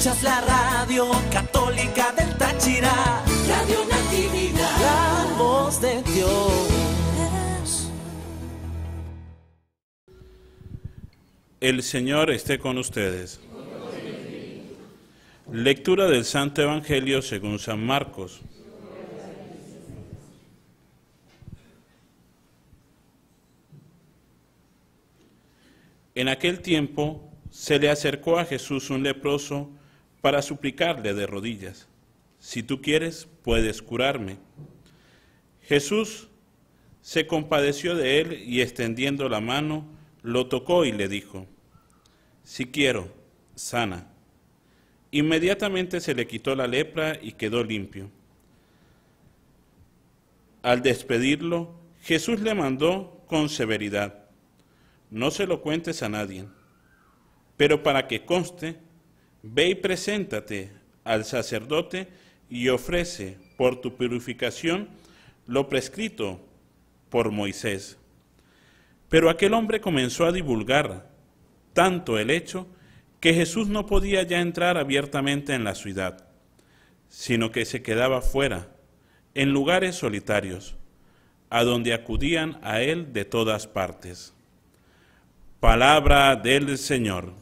Escuchas la radio católica del Táchira. Radio Natividad. La voz de Dios. El Señor esté con ustedes. Lectura del Santo Evangelio según San Marcos. En aquel tiempo se le acercó a Jesús un leproso para suplicarle de rodillas, si tú quieres, puedes curarme. Jesús se compadeció de él y extendiendo la mano, lo tocó y le dijo, si quiero, sana. Inmediatamente se le quitó la lepra y quedó limpio. Al despedirlo, Jesús le mandó con severidad, no se lo cuentes a nadie, pero para que conste, Ve y preséntate al sacerdote y ofrece por tu purificación lo prescrito por Moisés. Pero aquel hombre comenzó a divulgar tanto el hecho que Jesús no podía ya entrar abiertamente en la ciudad, sino que se quedaba fuera, en lugares solitarios, a donde acudían a él de todas partes. Palabra del Señor.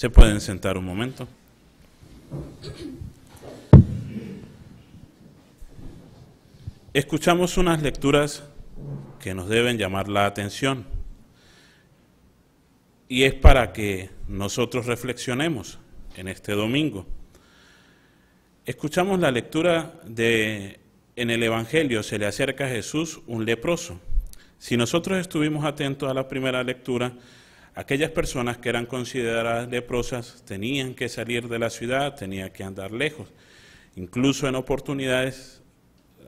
Se pueden sentar un momento. Escuchamos unas lecturas que nos deben llamar la atención y es para que nosotros reflexionemos en este domingo. Escuchamos la lectura de en el Evangelio se le acerca a Jesús un leproso. Si nosotros estuvimos atentos a la primera lectura, Aquellas personas que eran consideradas leprosas tenían que salir de la ciudad, tenían que andar lejos. Incluso en oportunidades,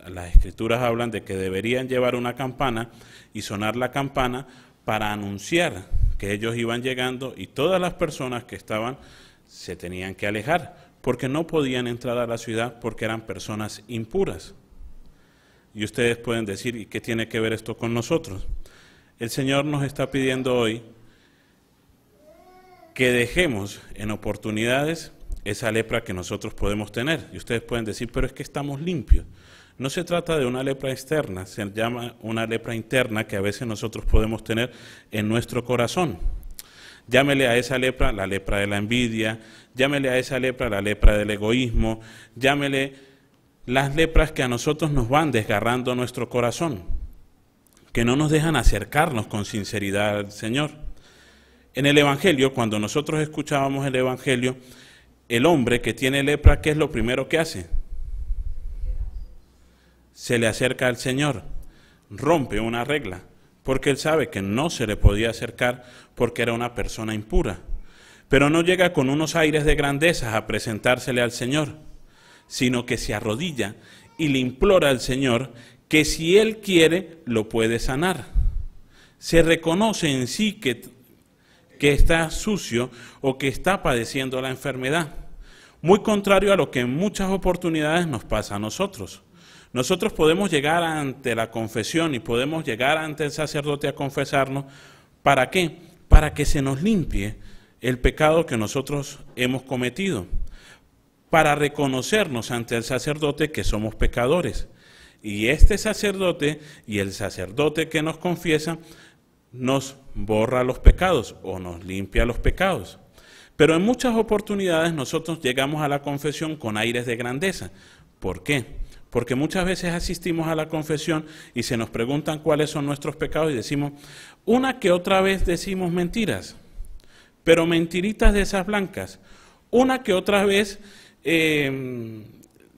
las escrituras hablan de que deberían llevar una campana y sonar la campana para anunciar que ellos iban llegando y todas las personas que estaban se tenían que alejar porque no podían entrar a la ciudad porque eran personas impuras. Y ustedes pueden decir, ¿y qué tiene que ver esto con nosotros? El Señor nos está pidiendo hoy que dejemos en oportunidades esa lepra que nosotros podemos tener. Y ustedes pueden decir, pero es que estamos limpios. No se trata de una lepra externa, se llama una lepra interna que a veces nosotros podemos tener en nuestro corazón. Llámele a esa lepra la lepra de la envidia, llámele a esa lepra la lepra del egoísmo, llámele las lepras que a nosotros nos van desgarrando nuestro corazón, que no nos dejan acercarnos con sinceridad al Señor. En el Evangelio, cuando nosotros escuchábamos el Evangelio, el hombre que tiene lepra, ¿qué es lo primero que hace? Se le acerca al Señor, rompe una regla, porque él sabe que no se le podía acercar porque era una persona impura. Pero no llega con unos aires de grandeza a presentársele al Señor, sino que se arrodilla y le implora al Señor que si él quiere lo puede sanar. Se reconoce en sí que que está sucio o que está padeciendo la enfermedad. Muy contrario a lo que en muchas oportunidades nos pasa a nosotros. Nosotros podemos llegar ante la confesión y podemos llegar ante el sacerdote a confesarnos. ¿Para qué? Para que se nos limpie el pecado que nosotros hemos cometido. Para reconocernos ante el sacerdote que somos pecadores. Y este sacerdote y el sacerdote que nos confiesa nos borra los pecados o nos limpia los pecados. Pero en muchas oportunidades nosotros llegamos a la confesión con aires de grandeza. ¿Por qué? Porque muchas veces asistimos a la confesión y se nos preguntan cuáles son nuestros pecados y decimos, una que otra vez decimos mentiras, pero mentiritas de esas blancas. Una que otra vez em,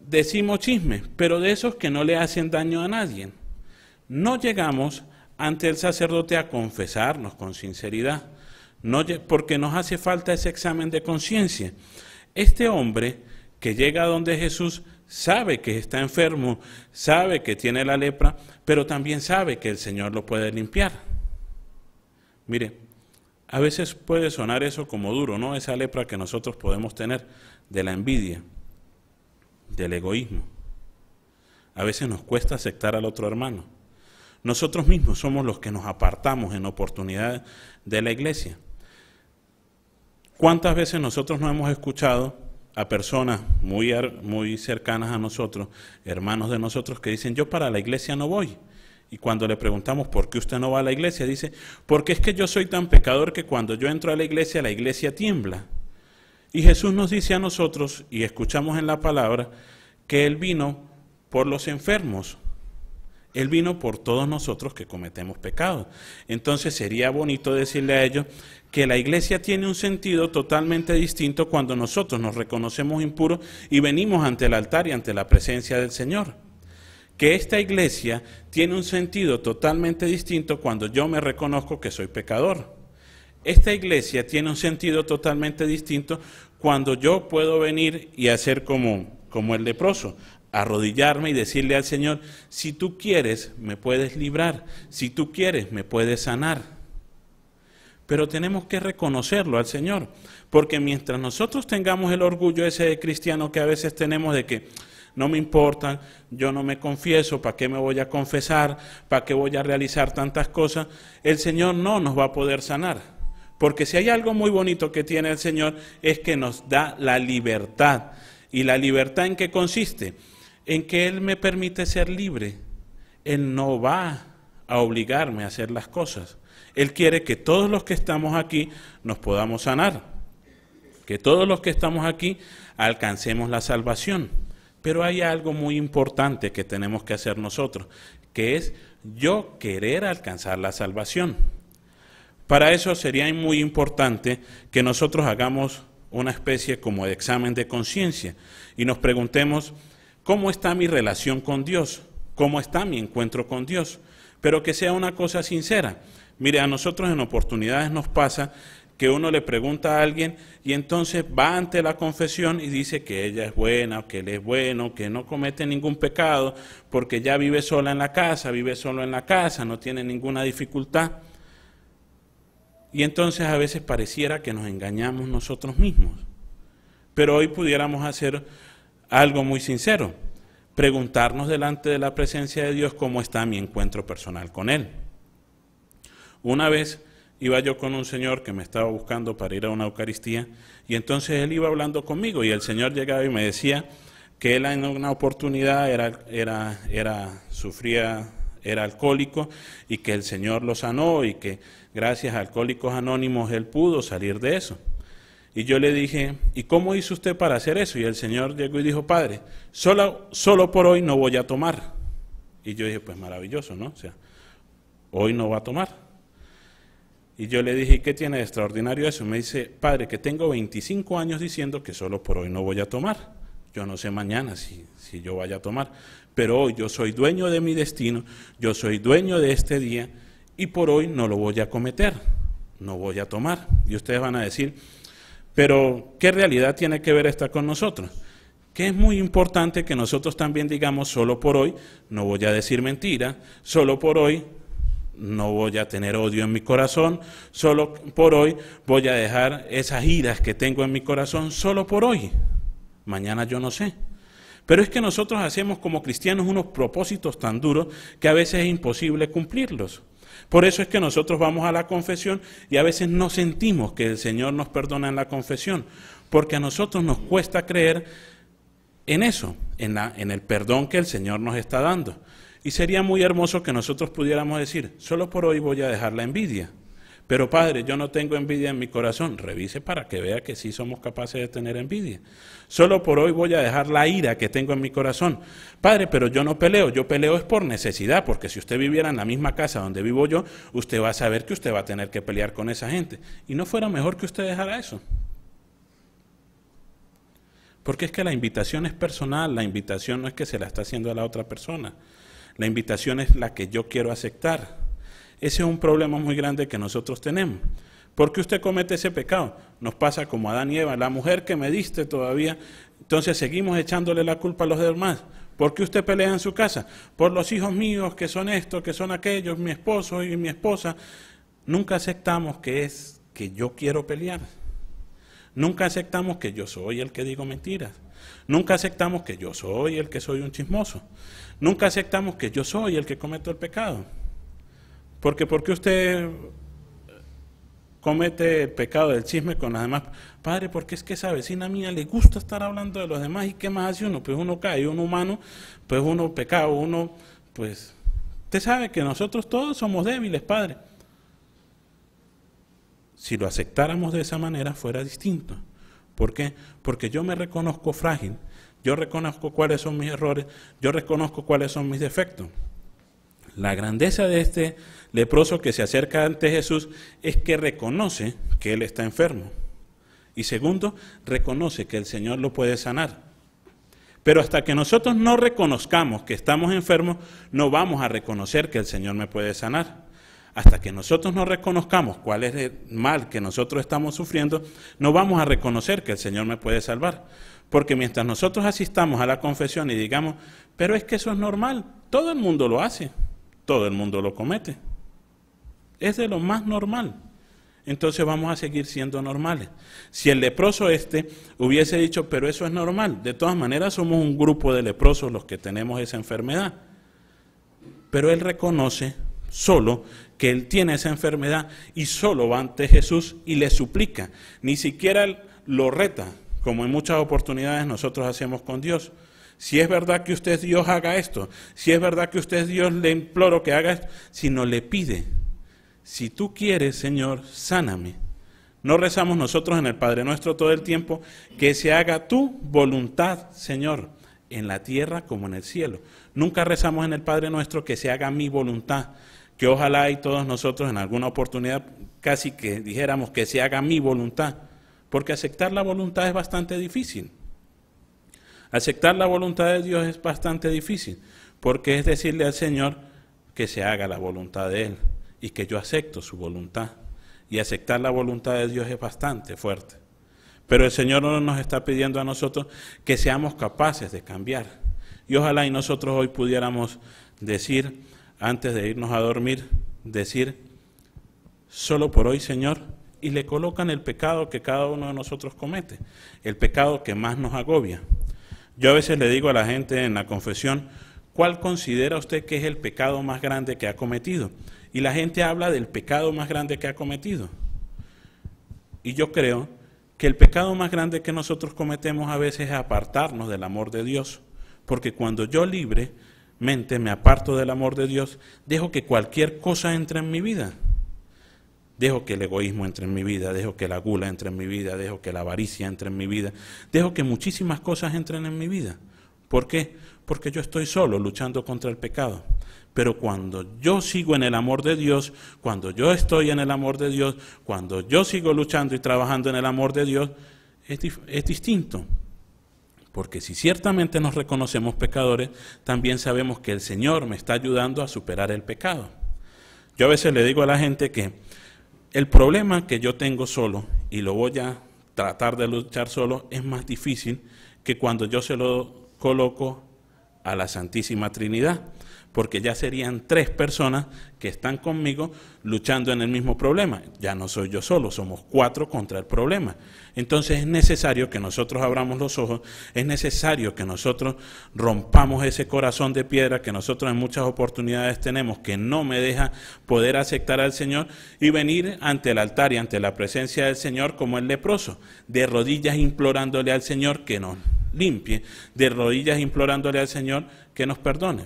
decimos chismes, pero de esos que no le hacen daño a nadie. No llegamos ante el sacerdote a confesarnos con sinceridad, no, porque nos hace falta ese examen de conciencia. Este hombre que llega a donde Jesús sabe que está enfermo, sabe que tiene la lepra, pero también sabe que el Señor lo puede limpiar. Mire, a veces puede sonar eso como duro, ¿no? Esa lepra que nosotros podemos tener de la envidia, del egoísmo. A veces nos cuesta aceptar al otro hermano. Nosotros mismos somos los que nos apartamos en oportunidad de la iglesia. ¿Cuántas veces nosotros no hemos escuchado a personas muy, muy cercanas a nosotros, hermanos de nosotros, que dicen, yo para la iglesia no voy? Y cuando le preguntamos por qué usted no va a la iglesia, dice, porque es que yo soy tan pecador que cuando yo entro a la iglesia, la iglesia tiembla. Y Jesús nos dice a nosotros, y escuchamos en la palabra, que Él vino por los enfermos, él vino por todos nosotros que cometemos pecado. Entonces sería bonito decirle a ellos que la iglesia tiene un sentido totalmente distinto cuando nosotros nos reconocemos impuros y venimos ante el altar y ante la presencia del Señor. Que esta iglesia tiene un sentido totalmente distinto cuando yo me reconozco que soy pecador. Esta iglesia tiene un sentido totalmente distinto cuando yo puedo venir y hacer como, como el leproso arrodillarme y decirle al Señor, si tú quieres, me puedes librar, si tú quieres, me puedes sanar. Pero tenemos que reconocerlo al Señor, porque mientras nosotros tengamos el orgullo ese de cristiano que a veces tenemos de que no me importa, yo no me confieso, ¿para qué me voy a confesar? ¿Para qué voy a realizar tantas cosas? El Señor no nos va a poder sanar. Porque si hay algo muy bonito que tiene el Señor es que nos da la libertad. ¿Y la libertad en qué consiste? en que Él me permite ser libre. Él no va a obligarme a hacer las cosas. Él quiere que todos los que estamos aquí nos podamos sanar, que todos los que estamos aquí alcancemos la salvación. Pero hay algo muy importante que tenemos que hacer nosotros, que es yo querer alcanzar la salvación. Para eso sería muy importante que nosotros hagamos una especie como de examen de conciencia y nos preguntemos, ¿Cómo está mi relación con Dios? ¿Cómo está mi encuentro con Dios? Pero que sea una cosa sincera. Mire, a nosotros en oportunidades nos pasa que uno le pregunta a alguien y entonces va ante la confesión y dice que ella es buena, que él es bueno, que no comete ningún pecado, porque ya vive sola en la casa, vive solo en la casa, no tiene ninguna dificultad. Y entonces a veces pareciera que nos engañamos nosotros mismos. Pero hoy pudiéramos hacer algo muy sincero, preguntarnos delante de la presencia de Dios cómo está mi encuentro personal con Él. Una vez iba yo con un señor que me estaba buscando para ir a una Eucaristía y entonces él iba hablando conmigo y el señor llegaba y me decía que él en una oportunidad era, era, era, sufría, era alcohólico y que el señor lo sanó y que gracias a Alcohólicos Anónimos él pudo salir de eso. Y yo le dije, ¿y cómo hizo usted para hacer eso? Y el Señor llegó y dijo, Padre, solo, solo por hoy no voy a tomar. Y yo dije, pues maravilloso, ¿no? O sea, hoy no va a tomar. Y yo le dije, ¿qué tiene de extraordinario eso? Me dice, Padre, que tengo 25 años diciendo que solo por hoy no voy a tomar. Yo no sé mañana si, si yo vaya a tomar. Pero hoy yo soy dueño de mi destino, yo soy dueño de este día y por hoy no lo voy a cometer, no voy a tomar. Y ustedes van a decir, pero, ¿qué realidad tiene que ver esta con nosotros? Que es muy importante que nosotros también digamos, solo por hoy no voy a decir mentira, solo por hoy no voy a tener odio en mi corazón, solo por hoy voy a dejar esas iras que tengo en mi corazón, solo por hoy. Mañana yo no sé. Pero es que nosotros hacemos como cristianos unos propósitos tan duros que a veces es imposible cumplirlos. Por eso es que nosotros vamos a la confesión y a veces no sentimos que el Señor nos perdona en la confesión, porque a nosotros nos cuesta creer en eso, en, en el perdón que el Señor nos está dando. Y sería muy hermoso que nosotros pudiéramos decir, solo por hoy voy a dejar la envidia, pero Padre, yo no tengo envidia en mi corazón. Revise para que vea que sí somos capaces de tener envidia. Solo por hoy voy a dejar la ira que tengo en mi corazón. Padre, pero yo no peleo. Yo peleo es por necesidad, porque si usted viviera en la misma casa donde vivo yo, usted va a saber que usted va a tener que pelear con esa gente. Y no fuera mejor que usted dejara eso. Porque es que la invitación es personal, la invitación no es que se la está haciendo a la otra persona. La invitación es la que yo quiero aceptar. Ese es un problema muy grande que nosotros tenemos. ...porque usted comete ese pecado? Nos pasa como Adán y Eva, la mujer que me diste todavía. Entonces seguimos echándole la culpa a los demás. ¿Por qué usted pelea en su casa? Por los hijos míos, que son estos, que son aquellos, mi esposo y mi esposa. Nunca aceptamos que es que yo quiero pelear. Nunca aceptamos que yo soy el que digo mentiras. Nunca aceptamos que yo soy el que soy un chismoso. Nunca aceptamos que yo soy el que cometo el pecado. Porque porque usted comete el pecado del chisme con las demás. Padre, porque es que esa vecina mía le gusta estar hablando de los demás y qué más hace uno. Pues uno cae, uno humano, pues uno pecado, uno, pues... Usted sabe que nosotros todos somos débiles, Padre. Si lo aceptáramos de esa manera fuera distinto. ¿Por qué? Porque yo me reconozco frágil, yo reconozco cuáles son mis errores, yo reconozco cuáles son mis defectos. La grandeza de este leproso que se acerca ante Jesús es que reconoce que él está enfermo. Y segundo, reconoce que el Señor lo puede sanar. Pero hasta que nosotros no reconozcamos que estamos enfermos, no vamos a reconocer que el Señor me puede sanar. Hasta que nosotros no reconozcamos cuál es el mal que nosotros estamos sufriendo, no vamos a reconocer que el Señor me puede salvar. Porque mientras nosotros asistamos a la confesión y digamos, pero es que eso es normal, todo el mundo lo hace, todo el mundo lo comete. Es de lo más normal. Entonces vamos a seguir siendo normales. Si el leproso este hubiese dicho, pero eso es normal, de todas maneras somos un grupo de leprosos los que tenemos esa enfermedad. Pero él reconoce solo que él tiene esa enfermedad y solo va ante Jesús y le suplica. Ni siquiera lo reta, como en muchas oportunidades nosotros hacemos con Dios. Si es verdad que usted Dios haga esto, si es verdad que usted Dios le imploro que haga esto, sino le pide, si tú quieres, Señor, sáname. No rezamos nosotros en el Padre Nuestro todo el tiempo, que se haga tu voluntad, Señor, en la tierra como en el cielo. Nunca rezamos en el Padre Nuestro que se haga mi voluntad, que ojalá y todos nosotros en alguna oportunidad casi que dijéramos que se haga mi voluntad, porque aceptar la voluntad es bastante difícil. Aceptar la voluntad de Dios es bastante difícil, porque es decirle al Señor que se haga la voluntad de Él y que yo acepto su voluntad. Y aceptar la voluntad de Dios es bastante fuerte. Pero el Señor no nos está pidiendo a nosotros que seamos capaces de cambiar. Y ojalá y nosotros hoy pudiéramos decir, antes de irnos a dormir, decir, solo por hoy, Señor, y le colocan el pecado que cada uno de nosotros comete, el pecado que más nos agobia. Yo a veces le digo a la gente en la confesión, ¿cuál considera usted que es el pecado más grande que ha cometido? Y la gente habla del pecado más grande que ha cometido. Y yo creo que el pecado más grande que nosotros cometemos a veces es apartarnos del amor de Dios. Porque cuando yo libremente me aparto del amor de Dios, dejo que cualquier cosa entre en mi vida. Dejo que el egoísmo entre en mi vida, dejo que la gula entre en mi vida, dejo que la avaricia entre en mi vida, dejo que muchísimas cosas entren en mi vida. ¿Por qué? Porque yo estoy solo luchando contra el pecado. Pero cuando yo sigo en el amor de Dios, cuando yo estoy en el amor de Dios, cuando yo sigo luchando y trabajando en el amor de Dios, es, es distinto. Porque si ciertamente nos reconocemos pecadores, también sabemos que el Señor me está ayudando a superar el pecado. Yo a veces le digo a la gente que el problema que yo tengo solo, y lo voy a tratar de luchar solo, es más difícil que cuando yo se lo coloco a la Santísima Trinidad, porque ya serían tres personas que están conmigo luchando en el mismo problema. Ya no soy yo solo, somos cuatro contra el problema. Entonces es necesario que nosotros abramos los ojos, es necesario que nosotros rompamos ese corazón de piedra que nosotros en muchas oportunidades tenemos, que no me deja poder aceptar al Señor y venir ante el altar y ante la presencia del Señor como el leproso, de rodillas implorándole al Señor que no limpie, de rodillas implorándole al Señor que nos perdone.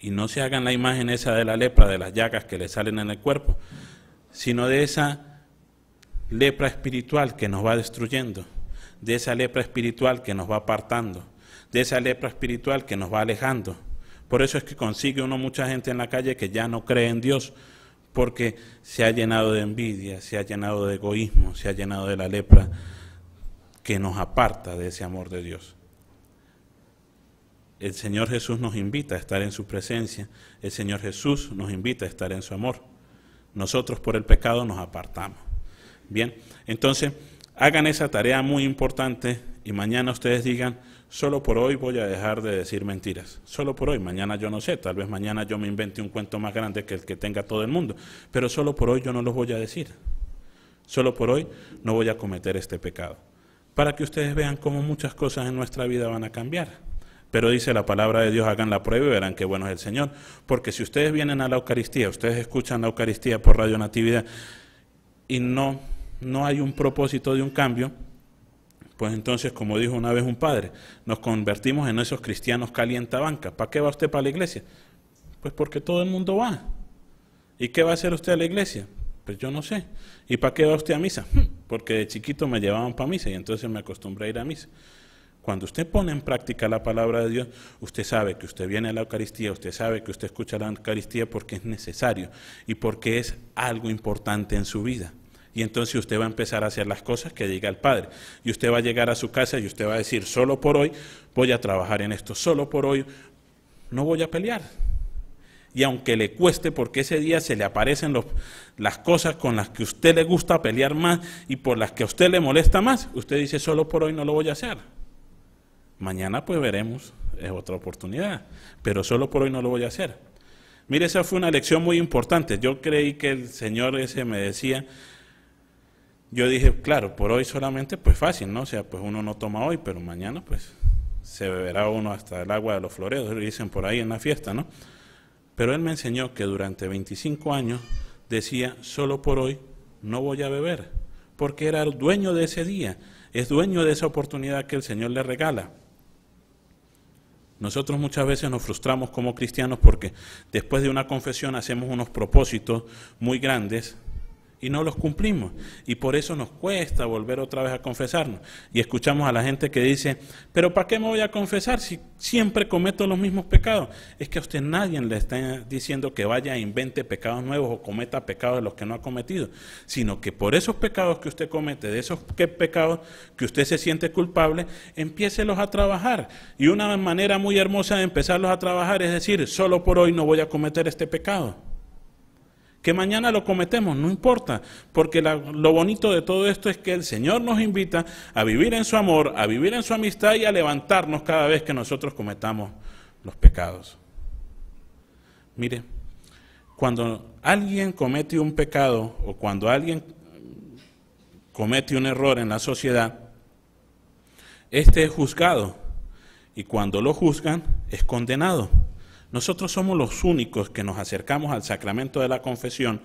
Y no se hagan la imagen esa de la lepra, de las llagas que le salen en el cuerpo, sino de esa lepra espiritual que nos va destruyendo, de esa lepra espiritual que nos va apartando, de esa lepra espiritual que nos va alejando. Por eso es que consigue uno mucha gente en la calle que ya no cree en Dios, porque se ha llenado de envidia, se ha llenado de egoísmo, se ha llenado de la lepra que nos aparta de ese amor de Dios. El Señor Jesús nos invita a estar en su presencia, el Señor Jesús nos invita a estar en su amor. Nosotros por el pecado nos apartamos. Bien, entonces hagan esa tarea muy importante y mañana ustedes digan, solo por hoy voy a dejar de decir mentiras, solo por hoy, mañana yo no sé, tal vez mañana yo me invente un cuento más grande que el que tenga todo el mundo, pero solo por hoy yo no los voy a decir, solo por hoy no voy a cometer este pecado para que ustedes vean cómo muchas cosas en nuestra vida van a cambiar. Pero dice la palabra de Dios, hagan la prueba y verán qué bueno es el Señor. Porque si ustedes vienen a la Eucaristía, ustedes escuchan la Eucaristía por Radio Natividad y no, no hay un propósito de un cambio, pues entonces, como dijo una vez un padre, nos convertimos en esos cristianos calientabanca. ¿Para qué va usted para la iglesia? Pues porque todo el mundo va. ¿Y qué va a hacer usted a la iglesia? Pues yo no sé. ¿Y para qué va usted a misa? Porque de chiquito me llevaban para misa y entonces me acostumbré a ir a misa. Cuando usted pone en práctica la palabra de Dios, usted sabe que usted viene a la Eucaristía, usted sabe que usted escucha la Eucaristía porque es necesario y porque es algo importante en su vida. Y entonces usted va a empezar a hacer las cosas que diga el Padre. Y usted va a llegar a su casa y usted va a decir, solo por hoy voy a trabajar en esto, solo por hoy no voy a pelear, y aunque le cueste, porque ese día se le aparecen los, las cosas con las que a usted le gusta pelear más y por las que a usted le molesta más, usted dice, solo por hoy no lo voy a hacer. Mañana pues veremos, es otra oportunidad, pero solo por hoy no lo voy a hacer. Mire, esa fue una lección muy importante. Yo creí que el Señor ese me decía, yo dije, claro, por hoy solamente pues fácil, ¿no? O sea, pues uno no toma hoy, pero mañana pues se beberá uno hasta el agua de los floreos, dicen por ahí en la fiesta, ¿no? Pero él me enseñó que durante 25 años decía, solo por hoy no voy a beber, porque era el dueño de ese día, es dueño de esa oportunidad que el Señor le regala. Nosotros muchas veces nos frustramos como cristianos porque después de una confesión hacemos unos propósitos muy grandes y no los cumplimos. Y por eso nos cuesta volver otra vez a confesarnos. Y escuchamos a la gente que dice, pero ¿para qué me voy a confesar si siempre cometo los mismos pecados? Es que a usted nadie le está diciendo que vaya e invente pecados nuevos o cometa pecados de los que no ha cometido, sino que por esos pecados que usted comete, de esos pecados que usted se siente culpable, los a trabajar. Y una manera muy hermosa de empezarlos a trabajar es decir, solo por hoy no voy a cometer este pecado. Que mañana lo cometemos, no importa, porque lo bonito de todo esto es que el Señor nos invita a vivir en su amor, a vivir en su amistad y a levantarnos cada vez que nosotros cometamos los pecados. Mire, cuando alguien comete un pecado o cuando alguien comete un error en la sociedad, este es juzgado y cuando lo juzgan es condenado. Nosotros somos los únicos que nos acercamos al sacramento de la confesión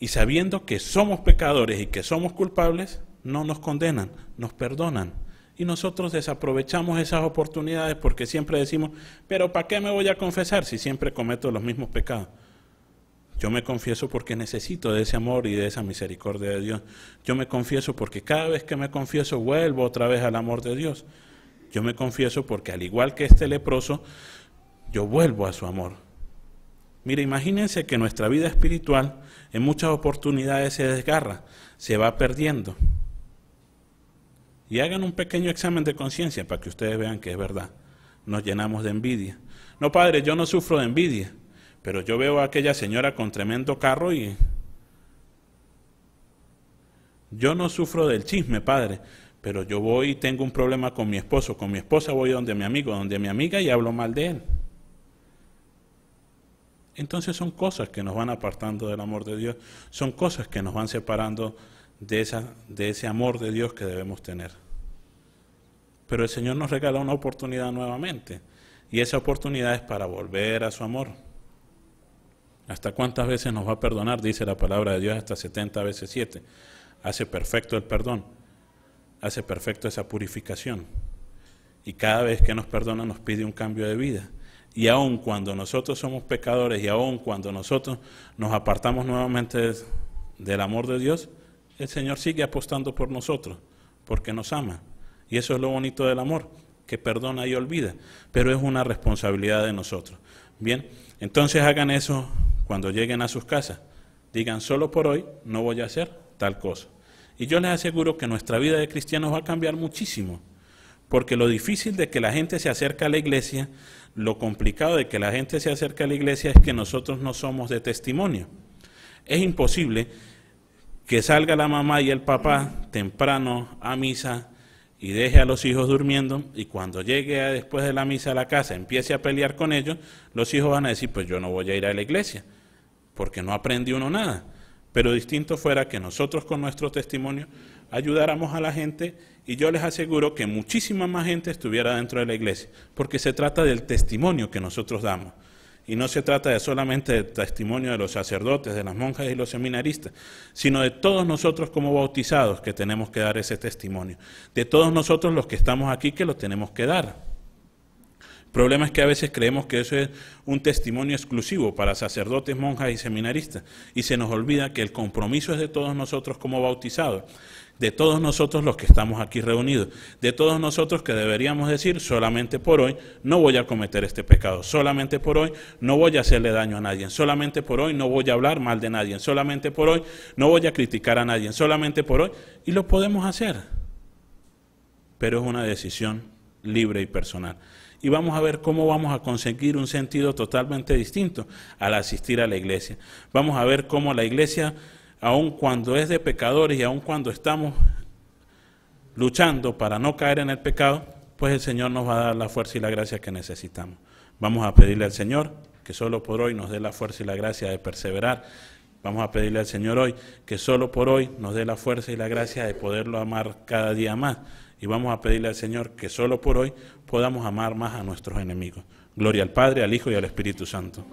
y sabiendo que somos pecadores y que somos culpables, no nos condenan, nos perdonan. Y nosotros desaprovechamos esas oportunidades porque siempre decimos, pero ¿para qué me voy a confesar si siempre cometo los mismos pecados? Yo me confieso porque necesito de ese amor y de esa misericordia de Dios. Yo me confieso porque cada vez que me confieso vuelvo otra vez al amor de Dios. Yo me confieso porque al igual que este leproso, yo vuelvo a su amor. Mire, imagínense que nuestra vida espiritual en muchas oportunidades se desgarra, se va perdiendo. Y hagan un pequeño examen de conciencia para que ustedes vean que es verdad. Nos llenamos de envidia. No, padre, yo no sufro de envidia, pero yo veo a aquella señora con tremendo carro y... Yo no sufro del chisme, padre, pero yo voy y tengo un problema con mi esposo, con mi esposa voy donde mi amigo, donde mi amiga y hablo mal de él. Entonces son cosas que nos van apartando del amor de Dios, son cosas que nos van separando de, esa, de ese amor de Dios que debemos tener. Pero el Señor nos regala una oportunidad nuevamente y esa oportunidad es para volver a su amor. ¿Hasta cuántas veces nos va a perdonar? Dice la palabra de Dios, hasta 70 veces 7. Hace perfecto el perdón, hace perfecto esa purificación. Y cada vez que nos perdona nos pide un cambio de vida. Y aun cuando nosotros somos pecadores y aun cuando nosotros nos apartamos nuevamente del amor de Dios, el Señor sigue apostando por nosotros, porque nos ama. Y eso es lo bonito del amor, que perdona y olvida, pero es una responsabilidad de nosotros. Bien, entonces hagan eso cuando lleguen a sus casas. Digan, solo por hoy no voy a hacer tal cosa. Y yo les aseguro que nuestra vida de cristianos va a cambiar muchísimo. Porque lo difícil de que la gente se acerque a la iglesia, lo complicado de que la gente se acerque a la iglesia es que nosotros no somos de testimonio. Es imposible que salga la mamá y el papá temprano a misa y deje a los hijos durmiendo y cuando llegue después de la misa a la casa empiece a pelear con ellos, los hijos van a decir, pues yo no voy a ir a la iglesia, porque no aprendió uno nada. Pero distinto fuera que nosotros con nuestro testimonio ayudáramos a la gente y yo les aseguro que muchísima más gente estuviera dentro de la iglesia, porque se trata del testimonio que nosotros damos. Y no se trata de solamente del testimonio de los sacerdotes, de las monjas y los seminaristas, sino de todos nosotros como bautizados que tenemos que dar ese testimonio, de todos nosotros los que estamos aquí que lo tenemos que dar. El problema es que a veces creemos que eso es un testimonio exclusivo para sacerdotes, monjas y seminaristas, y se nos olvida que el compromiso es de todos nosotros como bautizados de todos nosotros los que estamos aquí reunidos, de todos nosotros que deberíamos decir, solamente por hoy no voy a cometer este pecado, solamente por hoy no voy a hacerle daño a nadie, solamente por hoy no voy a hablar mal de nadie, solamente por hoy no voy a criticar a nadie, solamente por hoy, y lo podemos hacer, pero es una decisión libre y personal. Y vamos a ver cómo vamos a conseguir un sentido totalmente distinto al asistir a la iglesia. Vamos a ver cómo la iglesia aun cuando es de pecadores y aun cuando estamos luchando para no caer en el pecado, pues el Señor nos va a dar la fuerza y la gracia que necesitamos. Vamos a pedirle al Señor que solo por hoy nos dé la fuerza y la gracia de perseverar. Vamos a pedirle al Señor hoy que solo por hoy nos dé la fuerza y la gracia de poderlo amar cada día más. Y vamos a pedirle al Señor que solo por hoy podamos amar más a nuestros enemigos. Gloria al Padre, al Hijo y al Espíritu Santo.